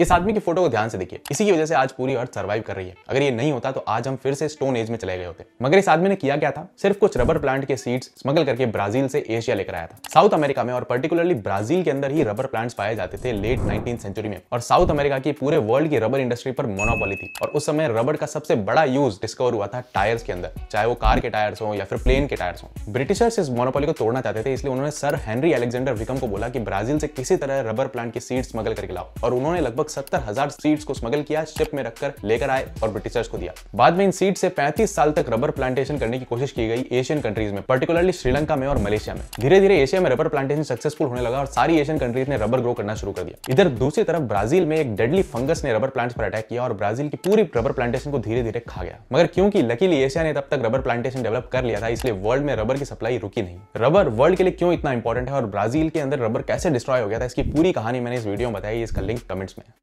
इस आदमी की फोटो को ध्यान से देखिए इसी की वजह से आज पूरी अर्थ सर्वाइव कर रही है अगर ये नहीं होता तो आज हम फिर से स्टोन एज में चले गए होते मगर इस आदमी ने किया क्या था सिर्फ कुछ रबर प्लांट के सीड्स स्मगल करके ब्राजील से एशिया लेकर आया था साउथ अमेरिका में और पर्टिकुलरली ब्राजील के अंदर ही रबर प्लांट्स पाए जाते थे लेट नाइनटीन सेंचुरी में और साउथ अमेरिका की पूरे वर्ल्ड की रबर इंडस्ट्री पर मोनोपोली थी और उस समय रबर का सबसे बड़ा यूज डिस्कवर हुआ था टायर्स के अंदर चाहे वो कार के टायर्स हो या फिर प्लेन के टायर्स हो ब्रिटिशर्स इस मोनोपोली को तोड़ना चाहते थे इसलिए उन्होंने सर हेनरी एलेक्जेंडर विकम को बोला कि ब्राजील से किसी तरह रबर प्लांट के सीड स्मगल करके लाओ और उन्होंने लगभग लगभग सत्तर हजार सीड्स को स्मगल किया शिप में रखकर लेकर आए और ब्रिटिशर्स को दिया बाद में इन सीड से पैंतीस साल तक रबर प्लांटेशन करने की कोशिश की गई एशियन कंट्रीज में पर्टिकुलरली श्रीलंका में और मलेशिया में धीरे धीरे एशिया में रबर प्लांटेशन सक्सेसफुल होने लगा और सारी एशियन कंट्रीज ने रबर ग्रो करना शुरू कर दिया इधर दूसरी तरफ ब्राजील में एक डेडली फंगस ने रबर प्लांट्स पर अटैक किया और ब्राजील की पूरी रबर प्लांटेशन को धीरे धीरे खा गया मगर क्योंकि लकीली एशिया ने तब तक रबर प्लांटेशन डेवलप कर लिया था इसलिए वर्ल्ड में रबर की सप्लाई रुकी नहीं रबर वर्ल्ड के लिए क्यों इतना इंपॉर्टेंट है और ब्राजील के अंदर रबर कैसे डिस्ट्रॉय हो गया था इसकी पूरी कहानी मैंने इस वीडियो में बताई इसका लिंक कमेंट्स में